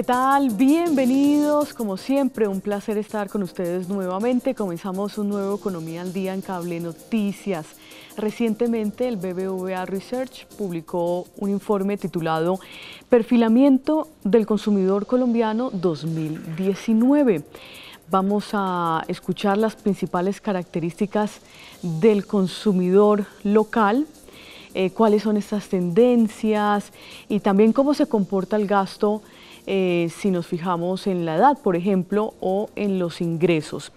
¿Qué tal? Bienvenidos, como siempre, un placer estar con ustedes nuevamente. Comenzamos un nuevo Economía al Día en Cable Noticias. Recientemente el BBVA Research publicó un informe titulado Perfilamiento del Consumidor Colombiano 2019. Vamos a escuchar las principales características del consumidor local eh, cuáles son estas tendencias y también cómo se comporta el gasto eh, si nos fijamos en la edad, por ejemplo, o en los ingresos.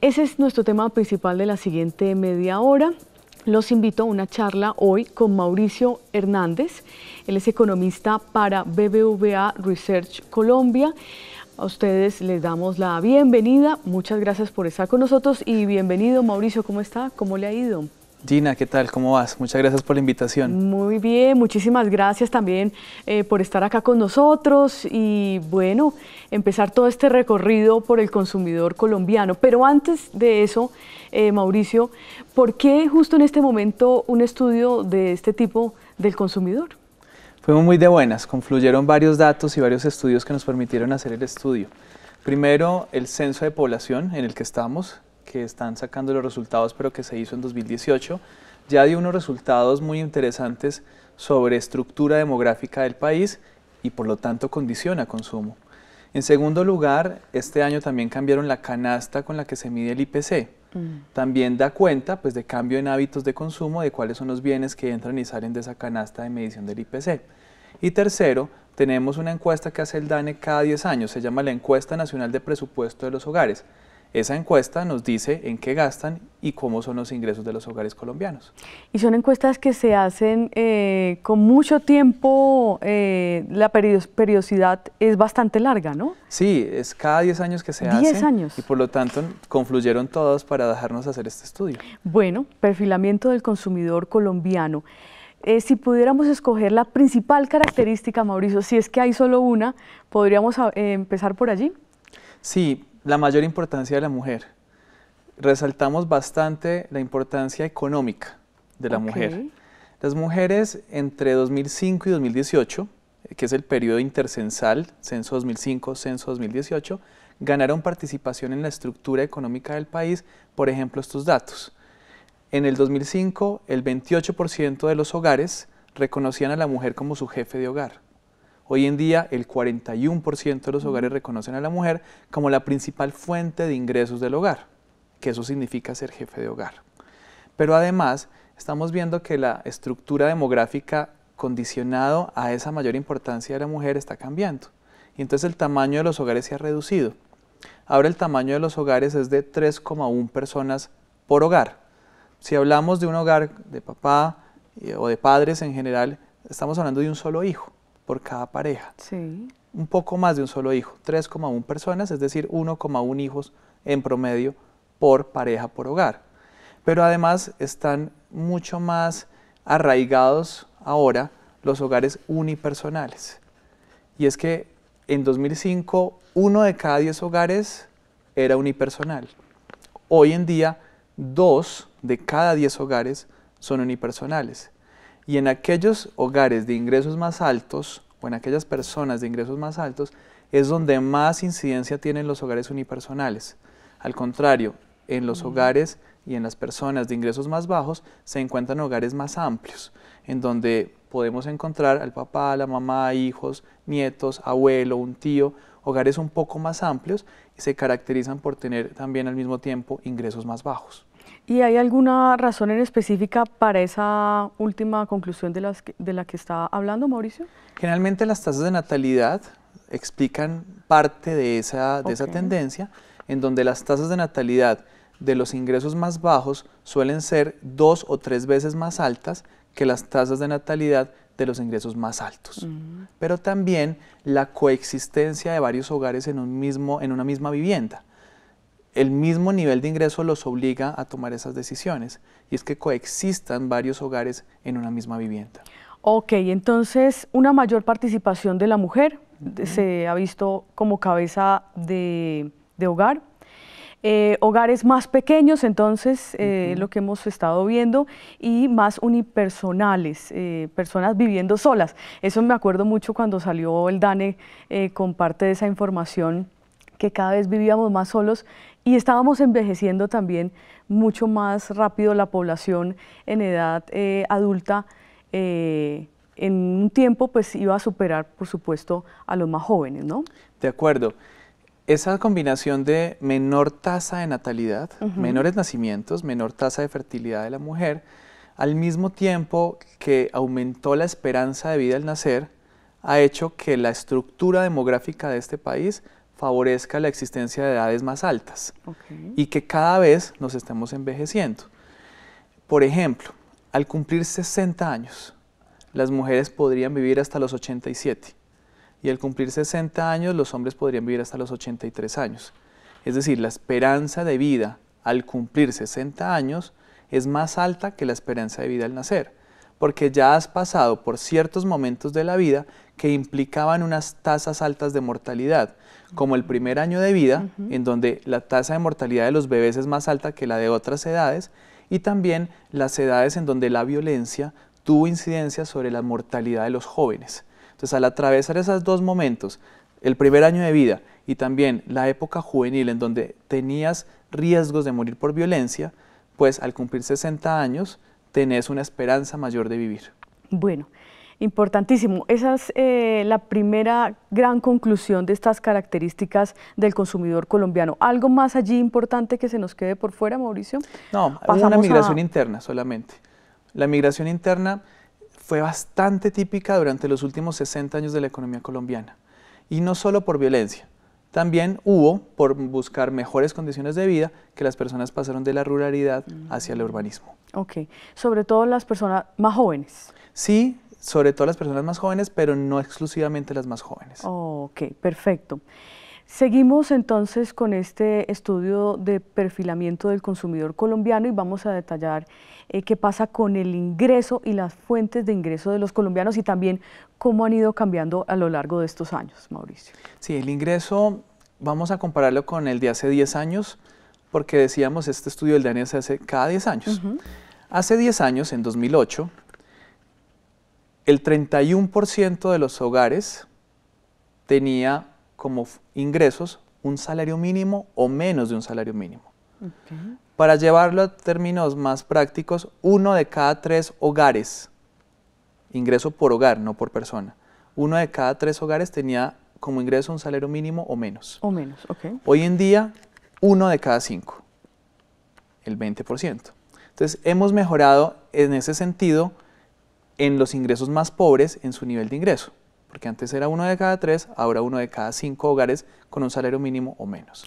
Ese es nuestro tema principal de la siguiente media hora. Los invito a una charla hoy con Mauricio Hernández. Él es economista para BBVA Research Colombia. A ustedes les damos la bienvenida. Muchas gracias por estar con nosotros y bienvenido Mauricio, ¿cómo está? ¿Cómo le ha ido? Gina, ¿qué tal? ¿Cómo vas? Muchas gracias por la invitación. Muy bien, muchísimas gracias también eh, por estar acá con nosotros y bueno, empezar todo este recorrido por el consumidor colombiano. Pero antes de eso, eh, Mauricio, ¿por qué justo en este momento un estudio de este tipo del consumidor? Fuimos muy de buenas, confluyeron varios datos y varios estudios que nos permitieron hacer el estudio. Primero, el censo de población en el que estamos, que están sacando los resultados, pero que se hizo en 2018, ya dio unos resultados muy interesantes sobre estructura demográfica del país y por lo tanto condiciona consumo. En segundo lugar, este año también cambiaron la canasta con la que se mide el IPC. Mm. También da cuenta pues, de cambio en hábitos de consumo, de cuáles son los bienes que entran y salen de esa canasta de medición del IPC. Y tercero, tenemos una encuesta que hace el DANE cada 10 años, se llama la Encuesta Nacional de Presupuesto de los Hogares. Esa encuesta nos dice en qué gastan y cómo son los ingresos de los hogares colombianos. Y son encuestas que se hacen eh, con mucho tiempo, eh, la periodicidad es bastante larga, ¿no? Sí, es cada 10 años que se hace. años. Y por lo tanto confluyeron todos para dejarnos hacer este estudio. Bueno, perfilamiento del consumidor colombiano. Eh, si pudiéramos escoger la principal característica, Mauricio, si es que hay solo una, ¿podríamos empezar por allí? Sí, la mayor importancia de la mujer. Resaltamos bastante la importancia económica de la mujer. Las mujeres entre 2005 y 2018, que es el periodo intercensal, censo 2005, censo 2018, ganaron participación en la estructura económica del país, por ejemplo, estos datos. En el 2005, el 28% de los hogares reconocían a la mujer como su jefe de hogar. Hoy en día el 41% de los hogares reconocen a la mujer como la principal fuente de ingresos del hogar, que eso significa ser jefe de hogar. Pero además estamos viendo que la estructura demográfica condicionado a esa mayor importancia de la mujer está cambiando. Y entonces el tamaño de los hogares se ha reducido. Ahora el tamaño de los hogares es de 3,1 personas por hogar. Si hablamos de un hogar de papá eh, o de padres en general, estamos hablando de un solo hijo cada pareja. Sí. Un poco más de un solo hijo, 3,1 personas, es decir, 1,1 hijos en promedio por pareja por hogar. Pero además están mucho más arraigados ahora los hogares unipersonales. Y es que en 2005 uno de cada 10 hogares era unipersonal. Hoy en día dos de cada 10 hogares son unipersonales. Y en aquellos hogares de ingresos más altos o en aquellas personas de ingresos más altos es donde más incidencia tienen los hogares unipersonales. Al contrario, en los mm. hogares y en las personas de ingresos más bajos se encuentran hogares más amplios, en donde podemos encontrar al papá, la mamá, hijos, nietos, abuelo, un tío, hogares un poco más amplios y se caracterizan por tener también al mismo tiempo ingresos más bajos. ¿Y hay alguna razón en específica para esa última conclusión de, las de la que estaba hablando Mauricio? Generalmente las tasas de natalidad explican parte de esa, de esa tendencia, en donde las tasas de natalidad de los ingresos más bajos suelen ser dos o tres veces más altas que las tasas de natalidad de los ingresos más altos. Pero también la coexistencia de varios hogares en, un mismo, en una misma vivienda. El mismo nivel de ingreso los obliga a tomar esas decisiones y es que coexistan varios hogares en una misma vivienda. Ok, entonces una mayor participación de la mujer se ha visto como cabeza de, de hogar eh, hogares más pequeños, entonces, eh, lo que hemos estado viendo, y más unipersonales, eh, personas viviendo solas. Eso me acuerdo mucho cuando salió el DANE con parte de esa información que cada vez vivíamos más solos y estábamos envejeciendo también mucho más rápido la población en edad adulta. en un tiempo pues iba a superar por supuesto a los más jóvenes, ¿no? De acuerdo esa combinación de menor tasa de natalidad, menores nacimientos, menor tasa de fertilidad de la mujer, al mismo tiempo que aumentó la esperanza de vida al nacer, ha hecho que la estructura demográfica de este país favorezca la existencia de edades más altas y que cada vez nos estemos envejeciendo. Por ejemplo, al cumplir 60 años, las mujeres podrían vivir hasta los 87 y al cumplir 60 años los hombres podrían vivir hasta los 83 años. Es decir, la esperanza de vida al cumplir 60 años es más alta que la esperanza de vida al nacer, porque ya has pasado por ciertos momentos de la vida que implicaban unas tasas altas de mortalidad, como el primer año de vida, en donde la tasa de mortalidad de los bebés es más alta que la de otras edades, y también las edades en donde la violencia tuvo incidencia sobre la mortalidad de los jóvenes. Entonces, al atravesar esos dos momentos, el primer año de vida y también la época juvenil en donde tenías riesgos de morir por violencia, pues al cumplir 60 años tenés una esperanza mayor de vivir. Bueno, importantísimo. Esa es eh, la primera gran conclusión de estas características del consumidor colombiano. ¿Algo más allí importante que se nos quede por fuera, Mauricio? No, pasa una migración interna solamente. La migración interna fue bastante típica durante los últimos 60 años de la economía colombiana. Y no solo por violencia, también hubo por buscar mejores condiciones de vida que las personas pasaron de la ruralidad mm. hacia el urbanismo. Ok, sobre todo las personas más jóvenes. Sí, sobre todo las personas más jóvenes, pero no exclusivamente las más jóvenes. ok, perfecto. Seguimos entonces con este estudio de perfilamiento del consumidor colombiano y vamos a detallar eh, qué pasa con el ingreso y las fuentes de ingreso de los colombianos y también cómo han ido cambiando a lo largo de estos años, Mauricio. Sí, el ingreso vamos a compararlo con el de hace 10 años porque decíamos este estudio del DANE se hace cada 10 años. Hace 10 años, en 2008, el 31% de los hogares tenía como ingresos un salario mínimo o menos de un salario mínimo. Para llevarlo a términos más prácticos, uno de cada tres hogares, ingreso por hogar, no por persona, uno de cada tres hogares tenía como ingreso un salario mínimo o menos. O menos, Hoy en día, uno de cada cinco, el 20%. Entonces, hemos mejorado en ese sentido en los ingresos más pobres en su nivel de ingreso porque antes era uno de cada tres, ahora uno de cada cinco hogares con un salario mínimo o menos.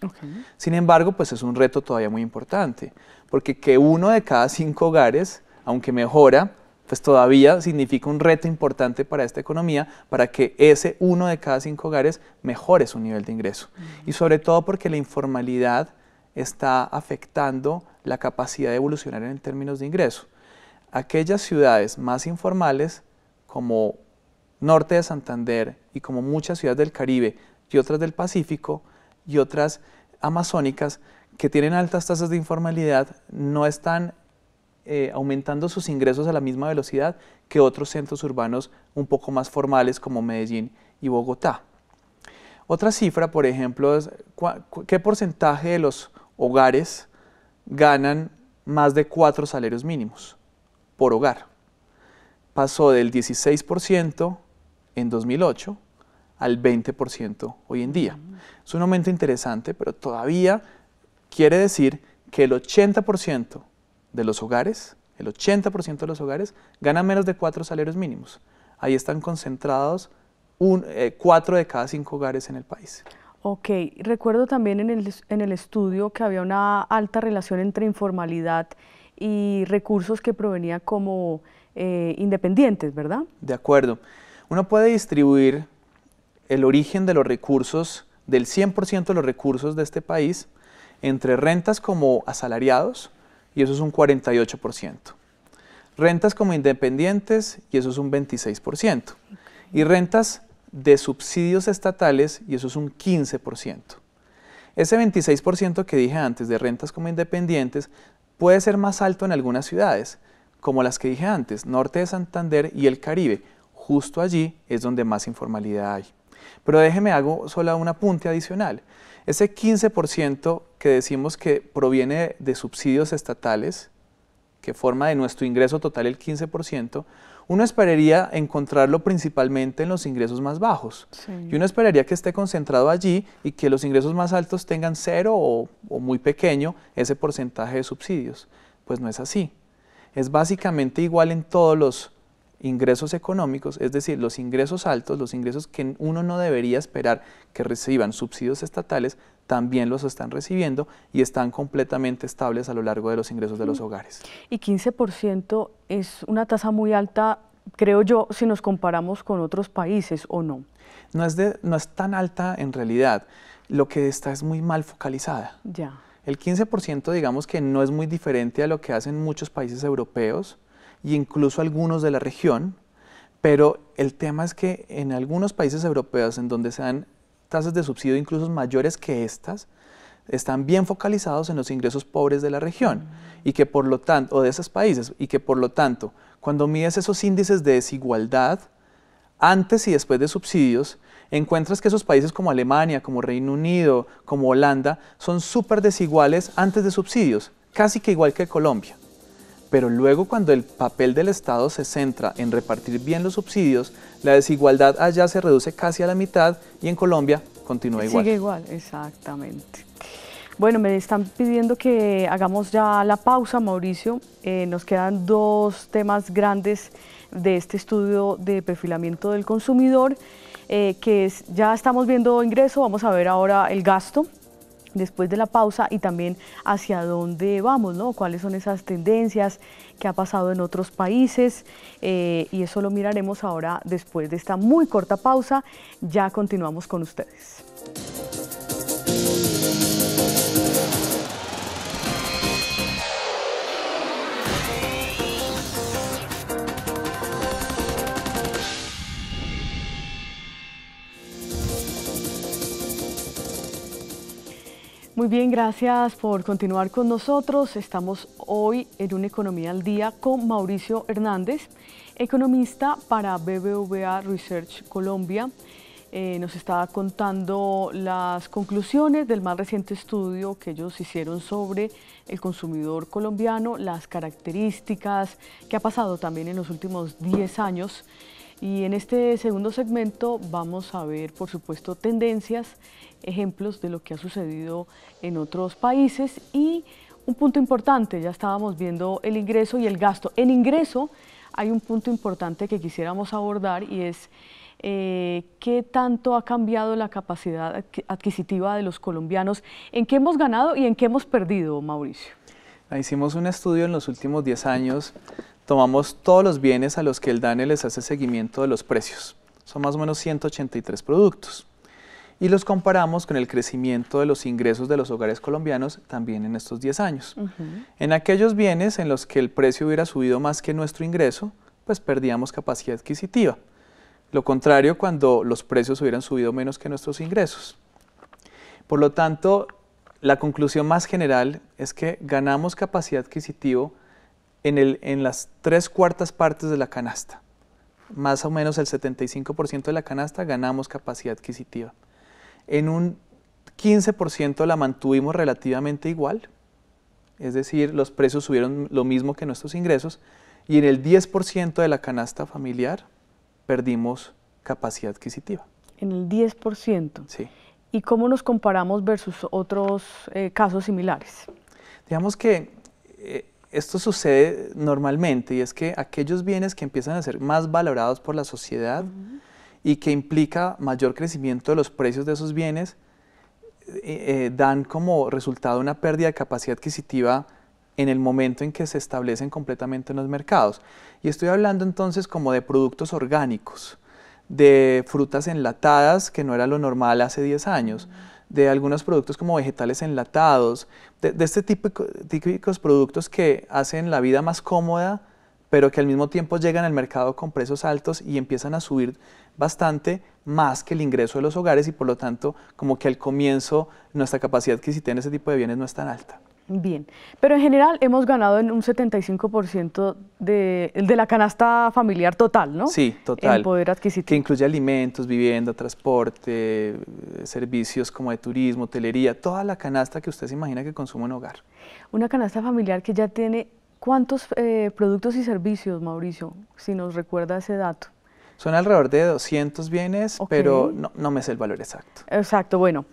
Sin embargo, pues es un reto todavía muy importante, porque que uno de cada cinco hogares, aunque mejora, pues todavía significa un reto importante para esta economía, para que ese uno de cada cinco hogares mejore su nivel de ingreso. Y sobre todo porque la informalidad está afectando la capacidad de evolucionar en términos de ingreso. Aquellas ciudades más informales, como norte de Santander y como muchas ciudades del Caribe y otras del Pacífico y otras amazónicas que tienen altas tasas de informalidad no están eh, aumentando sus ingresos a la misma velocidad que otros centros urbanos un poco más formales como Medellín y Bogotá. Otra cifra, por ejemplo, es qué porcentaje de los hogares ganan más de cuatro salarios mínimos por hogar. Pasó del 16% en 2008 al 20% hoy en día. Es un aumento interesante, pero todavía quiere decir que el 80% de los hogares, el 80% de los hogares ganan menos de cuatro salarios mínimos. Ahí están concentrados un, eh, cuatro de cada cinco hogares en el país. Ok, recuerdo también en el, en el estudio que había una alta relación entre informalidad y recursos que provenían como eh, independientes, ¿verdad? De acuerdo. Uno puede distribuir el origen de los recursos, del 100% de los recursos de este país, entre rentas como asalariados, y eso es un 48%. Rentas como independientes, y eso es un 26%. Y rentas de subsidios estatales, y eso es un 15%. Ese 26% que dije antes de rentas como independientes puede ser más alto en algunas ciudades, como las que dije antes, norte de Santander y el Caribe, justo allí es donde más informalidad hay. Pero déjeme hago solo un apunte adicional. Ese 15% que decimos que proviene de subsidios estatales, que forma de nuestro ingreso total el 15%, uno esperaría encontrarlo principalmente en los ingresos más bajos. Y uno esperaría que esté concentrado allí y que los ingresos más altos tengan cero o muy pequeño ese porcentaje de subsidios. Pues no es así. Es básicamente igual en todos los ingresos económicos, es decir, los ingresos altos, los ingresos que uno no debería esperar que reciban subsidios estatales, también los están recibiendo y están completamente estables a lo largo de los ingresos de los hogares. Y 15% es una tasa muy alta, creo yo, si nos comparamos con otros países o no. No es, no es tan alta en realidad, lo que está es muy mal focalizada. Ya. El 15% digamos que no es muy diferente a lo que hacen muchos países europeos, incluso algunos de la región, pero el tema es que en algunos países europeos en donde se dan tasas de subsidio incluso mayores que estas, están bien focalizados en los ingresos pobres de la región y que por lo tanto, o de esos países, y que por lo tanto, cuando mides esos índices de desigualdad, antes y después de subsidios, encuentras que esos países como Alemania, como Reino Unido, como Holanda, son súper desiguales antes de subsidios, casi que igual que Colombia. Pero luego cuando el papel del Estado se centra en repartir bien los subsidios, la desigualdad allá se reduce casi a la mitad y en Colombia continúa igual. Sigue igual, exactamente. Bueno, me están pidiendo que hagamos ya la pausa, Mauricio. Eh, nos quedan dos temas grandes de este estudio de perfilamiento del consumidor, eh, que es, ya estamos viendo ingreso, vamos a ver ahora el gasto después de la pausa y también hacia dónde vamos, ¿no? cuáles son esas tendencias que ha pasado en otros países eh, y eso lo miraremos ahora después de esta muy corta pausa. Ya continuamos con ustedes. Muy bien, gracias por continuar con nosotros. Estamos hoy en una economía al día con Mauricio Hernández, economista para BBVA Research Colombia. Eh, nos está contando las conclusiones del más reciente estudio que ellos hicieron sobre el consumidor colombiano, las características que ha pasado también en los últimos 10 años y en este segundo segmento vamos a ver, por supuesto, tendencias, ejemplos de lo que ha sucedido en otros países y un punto importante, ya estábamos viendo el ingreso y el gasto. En ingreso hay un punto importante que quisiéramos abordar y es eh, qué tanto ha cambiado la capacidad adquisitiva de los colombianos, en qué hemos ganado y en qué hemos perdido, Mauricio. Ah, hicimos un estudio en los últimos 10 años tomamos todos los bienes a los que el DANE les hace seguimiento de los precios. Son más o menos 183 productos. Y los comparamos con el crecimiento de los ingresos de los hogares colombianos también en estos 10 años. En aquellos bienes en los que el precio hubiera subido más que nuestro ingreso, pues perdíamos capacidad adquisitiva. Lo contrario cuando los precios hubieran subido menos que nuestros ingresos. Por lo tanto, la conclusión más general es que ganamos capacidad adquisitiva en, el, en las tres cuartas partes de la canasta. Más o menos el 75% de la canasta ganamos capacidad adquisitiva. En un 15% la mantuvimos relativamente igual, es decir, los precios subieron lo mismo que nuestros ingresos, y en el 10% de la canasta familiar perdimos capacidad adquisitiva. En el 10%. Sí. ¿Y cómo nos comparamos versus otros eh, casos similares? Digamos que eh, esto sucede normalmente y es que aquellos bienes que empiezan a ser más valorados por la sociedad y que implica mayor crecimiento de los precios de esos bienes, eh, eh, dan como resultado una pérdida de capacidad adquisitiva en el momento en que se establecen completamente en los mercados. Y estoy hablando entonces como de productos orgánicos, de frutas enlatadas, que no era lo normal hace 10 años de algunos productos como vegetales enlatados, de, este tipo típicos productos que hacen la vida más cómoda, pero que al mismo tiempo llegan al mercado con precios altos y empiezan a subir bastante más que el ingreso de los hogares y por lo tanto como que al comienzo nuestra capacidad adquisitiva en ese tipo de bienes no es tan alta. Bien, pero en general hemos ganado en un 75% de, la canasta familiar total, ¿no? Sí, total. El poder adquisitivo. Que incluye alimentos, vivienda, transporte, eh, servicios como de turismo, hotelería, toda la canasta que usted se imagina que consume un hogar. Una canasta familiar que ya tiene ¿cuántos eh, productos y servicios, Mauricio, si nos recuerda ese dato? Son alrededor de 200 bienes, pero no, me sé el valor exacto. Exacto, bueno.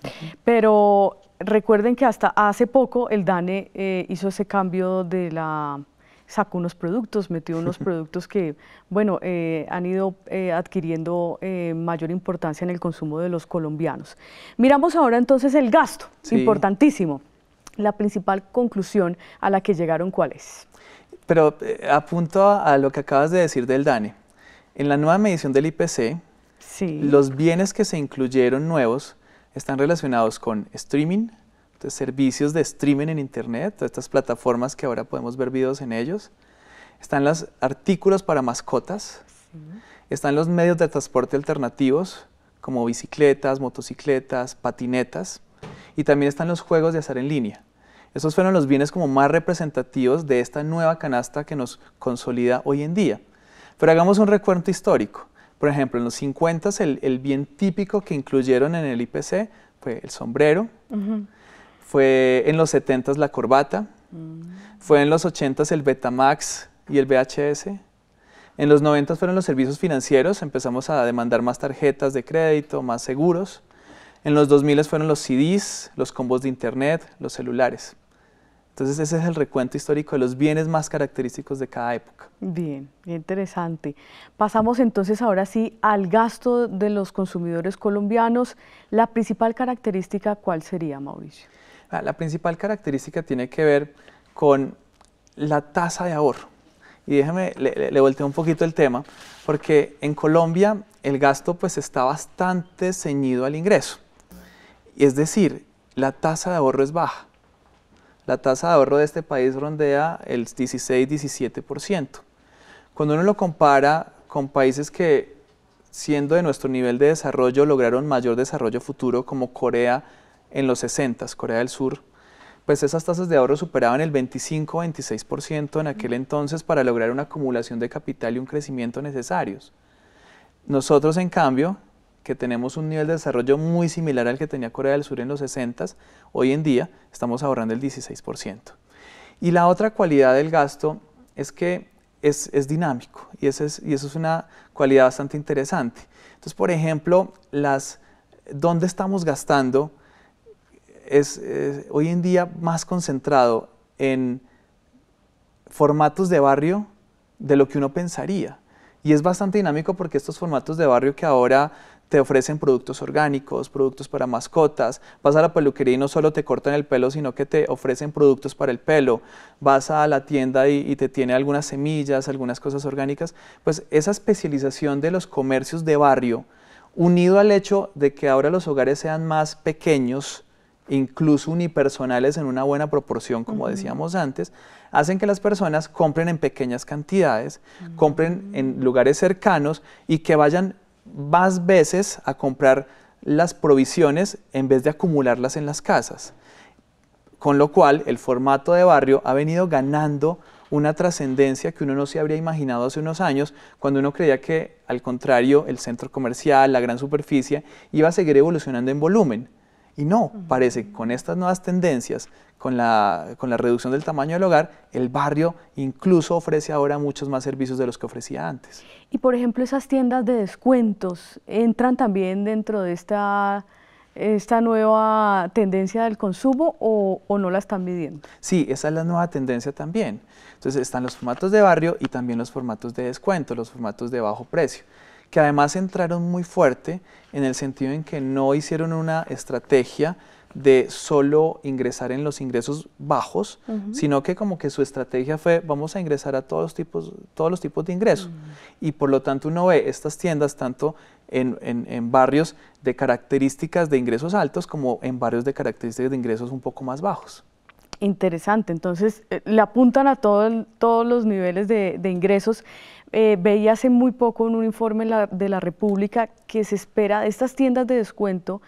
Pero recuerden que hasta hace poco el DANE eh, hizo ese cambio de la sacó unos productos, metió unos productos que, bueno, eh, han ido eh, adquiriendo mayor importancia en el consumo de los colombianos. Miramos ahora entonces el gasto, importantísimo. La principal conclusión a la que llegaron, ¿cuál es? Pero apunto a, lo que acabas de decir del DANE. En la nueva medición del IPC, los bienes que se incluyeron nuevos están relacionados con streaming, servicios de streaming en Internet, todas estas plataformas que ahora podemos ver videos en ellos. Están los artículos para mascotas, están los medios de transporte alternativos, como bicicletas, motocicletas, patinetas, y también están los juegos de azar en línea. Esos fueron los bienes como más representativos de esta nueva canasta que nos consolida hoy en día. Pero hagamos un recuento histórico. Por ejemplo, en los 50 s el, bien típico que incluyeron en el IPC fue el sombrero, fue en los 70 s la corbata, mm. fue en los 80 s el Betamax y el VHS. En los 90 fueron los servicios financieros, empezamos a demandar más tarjetas de crédito, más seguros. En los 2000 fueron los CDs, los combos de internet, los celulares. Entonces ese es el recuento histórico de los bienes más característicos de cada época. Bien, interesante. Pasamos entonces ahora sí al gasto de los consumidores colombianos. ¿La principal característica cuál sería, Mauricio? Ah, la, principal característica tiene que ver con la tasa de ahorro. Y déjame, le, le volteo un poquito el tema, porque en Colombia el gasto pues está bastante ceñido al ingreso. Es decir, la tasa de ahorro es baja la tasa de ahorro de este país rondea el 16-17%. Cuando uno lo compara con países que, siendo de nuestro nivel de desarrollo, lograron mayor desarrollo futuro, como Corea en los 60, Corea del Sur, pues esas tasas de ahorro superaban el 25-26% en aquel entonces para lograr una acumulación de capital y un crecimiento necesarios. Nosotros, en cambio, que tenemos un nivel de desarrollo muy similar al que tenía Corea del Sur en los 60, s hoy en día estamos ahorrando el 16%. Y la otra cualidad del gasto es que es, dinámico y, eso es, y eso es una cualidad bastante interesante. Entonces, por ejemplo, las, dónde estamos gastando es hoy en día más concentrado en formatos de barrio de lo que uno pensaría. Y es bastante dinámico porque estos formatos de barrio que ahora te ofrecen productos orgánicos, productos para mascotas, vas a la peluquería y no solo te cortan el pelo, sino que te ofrecen productos para el pelo, vas a la tienda y, te tiene algunas semillas, algunas cosas orgánicas, pues esa especialización de los comercios de barrio, unido al hecho de que ahora los hogares sean más pequeños, incluso unipersonales en una buena proporción, como decíamos antes, hacen que las personas compren en pequeñas cantidades, compren en mm. lugares cercanos y que vayan más veces a comprar las provisiones en vez de acumularlas en las casas. Con lo cual el formato de barrio ha venido ganando una trascendencia que uno no se habría imaginado hace unos años, cuando uno creía que, al contrario, el centro comercial, la gran superficie, iba a seguir evolucionando en volumen. Y no, parece que con estas nuevas tendencias, con la, reducción del tamaño del hogar, el barrio incluso ofrece ahora muchos más servicios de los que ofrecía antes. Y por ejemplo, esas tiendas de descuentos entran también dentro de esta esta nueva tendencia del consumo o, o, no la están midiendo? Sí, esa es la nueva tendencia también. Entonces están los formatos de barrio y también los formatos de descuento, los formatos de bajo precio que además entraron muy fuerte en el sentido en que no hicieron una estrategia de solo ingresar en los ingresos bajos, sino que como que su estrategia fue vamos a ingresar a todos los tipos, todos los tipos de ingresos. Mm. Y por lo tanto uno ve estas tiendas tanto en, en, en, barrios de características de ingresos altos como en barrios de características de ingresos un poco más bajos. Interesante, entonces eh, le apuntan a todos los niveles de, de ingresos. Eh, veía hace muy poco en un informe de la República que se espera de estas tiendas de descuento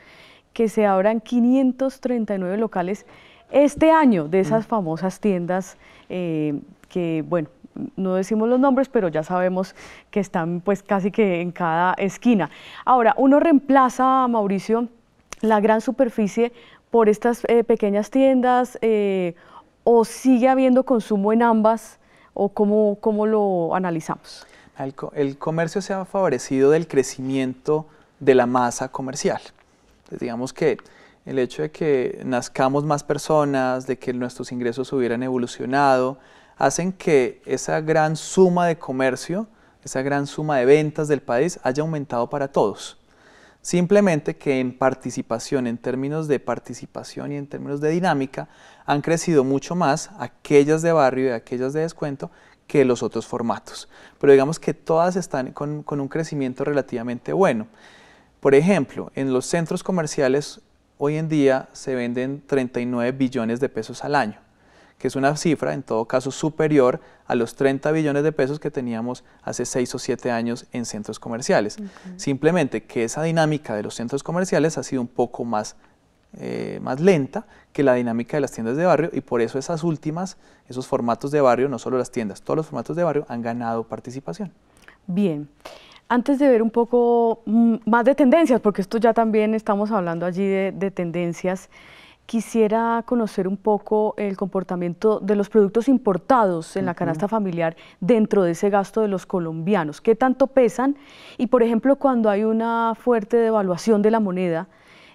que se abran 539 locales este año de mm. esas famosas tiendas eh, que, bueno, no decimos los nombres, pero ya sabemos que están pues casi que en cada esquina. Ahora, uno reemplaza, Mauricio, la gran superficie por estas eh, pequeñas tiendas o sigue habiendo consumo en ambas o cómo, lo analizamos? El, comercio se ha favorecido del crecimiento de la masa comercial. Pues digamos que el hecho de que nazcamos más personas, de que nuestros ingresos hubieran evolucionado, hacen que esa gran suma de comercio, esa gran suma de ventas del país haya aumentado para todos. Simplemente que en participación, en términos de participación y en términos de dinámica, han crecido mucho más aquellas de barrio y aquellas de descuento que los otros formatos. Pero digamos que todas están con, un crecimiento relativamente bueno. Por ejemplo, en los centros comerciales hoy en día se venden 39 billones de pesos al año que es una cifra en todo caso superior a los 30 billones de pesos que teníamos hace 6 o 7 años en centros comerciales. Simplemente que esa dinámica de los centros comerciales ha sido un poco más, eh, más lenta que la dinámica de las tiendas de barrio y por eso esas últimas, esos formatos de barrio, no solo las tiendas, todos los formatos de barrio han ganado participación. Bien. Antes de ver un poco mm, más de tendencias, porque esto ya también estamos hablando allí de tendencias, quisiera conocer un poco el comportamiento de los productos importados en la canasta familiar dentro de ese gasto de los colombianos. ¿Qué tanto pesan? Y por ejemplo, cuando hay una fuerte devaluación de la moneda,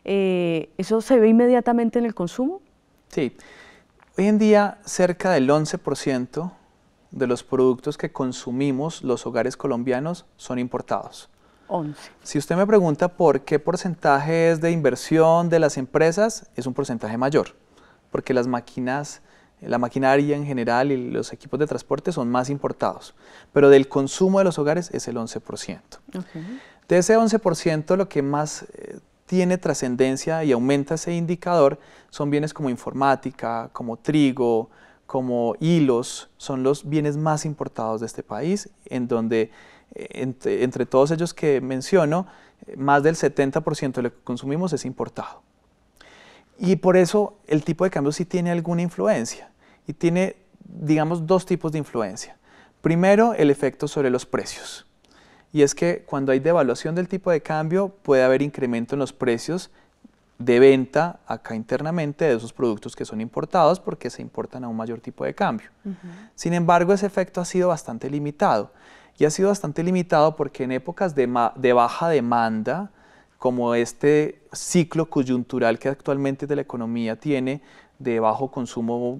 eh, ¿eso se ve inmediatamente en el consumo? Sí. Hoy en día, cerca del 11% de los productos que consumimos los hogares colombianos son importados. Si usted me pregunta por qué porcentaje es de inversión de las empresas, es un porcentaje mayor, porque las máquinas, la maquinaria en general y los equipos de transporte son más importados, pero del consumo de los hogares es el 11%. De ese 11%, lo que más eh, tiene trascendencia y aumenta ese indicador son bienes como informática, como trigo, como hilos, son los bienes más importados de este país, en donde entre, todos ellos que menciono, más del 70% de lo que consumimos es importado. Y por eso el tipo de cambio sí tiene alguna influencia y tiene, digamos, dos tipos de influencia. Primero, el efecto sobre los precios. Y es que cuando hay devaluación del tipo de cambio puede haber incremento en los precios de venta acá internamente de esos productos que son importados porque se importan a un mayor tipo de cambio. Sin embargo, ese efecto ha sido bastante limitado y ha sido bastante limitado porque en épocas de, baja demanda, como este ciclo coyuntural que actualmente la economía tiene, de bajo consumo,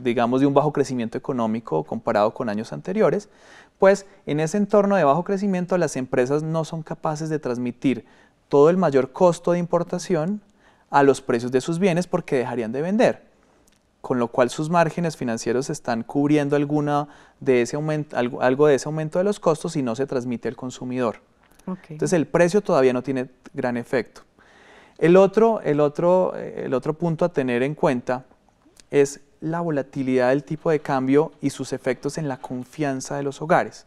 digamos de un bajo crecimiento económico comparado con años anteriores, pues en ese entorno de bajo crecimiento las empresas no son capaces de transmitir todo el mayor costo de importación a los precios de sus bienes porque dejarían de vender con lo cual sus márgenes financieros están cubriendo alguna de ese aumento, algo, de ese aumento de los costos y no se transmite al consumidor. Entonces el precio todavía no tiene gran efecto. El otro, el, otro, el otro punto a tener en cuenta es la volatilidad del tipo de cambio y sus efectos en la confianza de los hogares.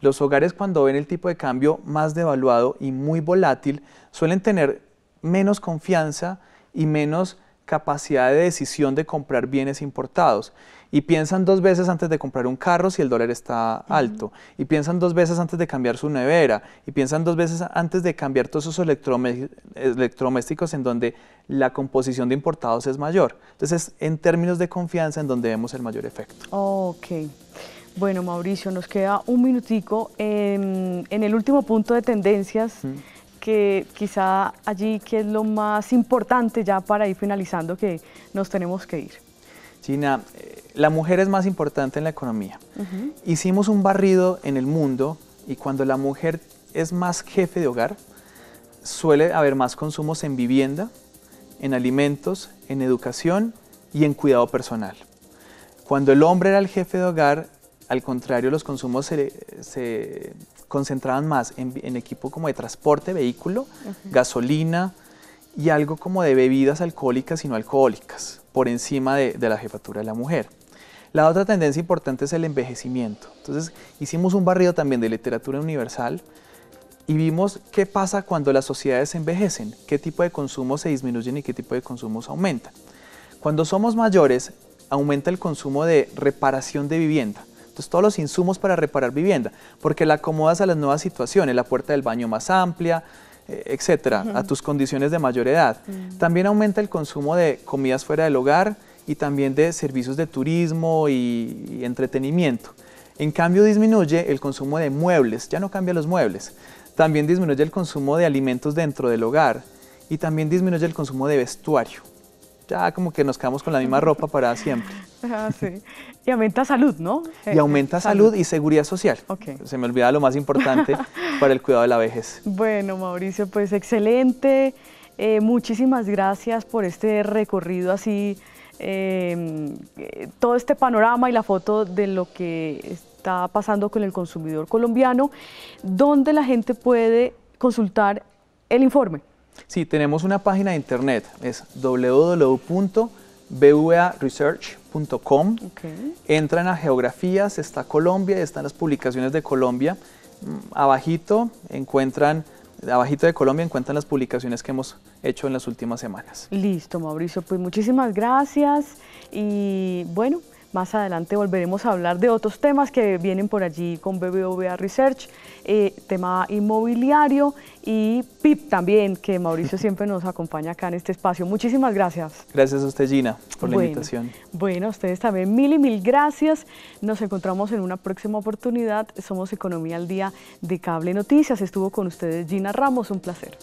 Los hogares cuando ven el tipo de cambio más devaluado y muy volátil suelen tener menos confianza y menos capacidad de decisión de comprar bienes importados y piensan dos veces antes de comprar un carro si el dólar está alto y piensan dos veces antes de cambiar su nevera y piensan dos veces antes de cambiar todos esos electrodomésticos en donde la composición de importados es mayor. Entonces en términos de confianza en donde vemos el mayor efecto. Ok. Bueno, Mauricio, nos queda un minutico. Em, en, el último punto de tendencias que quizá allí que es lo más importante ya para ir finalizando que nos tenemos que ir. China, eh, la mujer es más importante en la economía. Hicimos un barrido en el mundo y cuando la mujer es más jefe de hogar, suele haber más consumos en vivienda, en alimentos, en educación y en cuidado personal. Cuando el hombre era el jefe de hogar, al contrario, los consumos se concentraban más en, equipo como de transporte, vehículo, gasolina y algo como de bebidas alcohólicas y no alcohólicas, por encima de, la jefatura de la mujer. La otra tendencia importante es el envejecimiento. Entonces hicimos un barrido también de literatura universal y vimos qué pasa cuando las sociedades envejecen, qué tipo de consumo se disminuyen y qué tipo de consumos aumenta. Cuando somos mayores, aumenta el consumo de reparación de vivienda. Entonces, pues, todos los insumos para reparar vivienda, porque la acomodas a las nuevas situaciones, la puerta del baño más amplia, eh, etcétera, a tus condiciones de mayor edad. Mm. También aumenta el consumo de comidas fuera del hogar y también de servicios de turismo y entretenimiento. En cambio, disminuye el consumo de muebles, ya no cambia los muebles. También disminuye el consumo de alimentos dentro del hogar y también disminuye el consumo de vestuario ya como que nos quedamos con la misma ropa para siempre. Ah, sí. Y aumenta salud, ¿no? Y eh, aumenta salud, y seguridad social. Se me olvida lo más importante para el cuidado de la vejez. Bueno, Mauricio, pues excelente. Eh, muchísimas gracias por este recorrido así, em, eh, todo este panorama y la foto de lo que está pasando con el consumidor colombiano, ¿Dónde la gente puede consultar el informe. Sí, tenemos una página de internet, es www.bvaresearch.com. E okay. Entran a geografías, está Colombia, están las publicaciones de Colombia. Mm, abajito encuentran abajito de Colombia encuentran las publicaciones que hemos hecho en las últimas semanas. Listo, Mauricio, pues muchísimas gracias y bueno, más adelante volveremos a hablar de otros temas que vienen por allí con BBVA Research, eh, tema inmobiliario y PIP también, que Mauricio siempre nos acompaña acá en este espacio. Muchísimas gracias. Gracias a usted, Gina, por la invitación. Bueno, a ustedes también mil y mil gracias. Nos encontramos en una próxima oportunidad. Somos Economía al Día de Cable Noticias. Estuvo con ustedes Gina Ramos, un placer.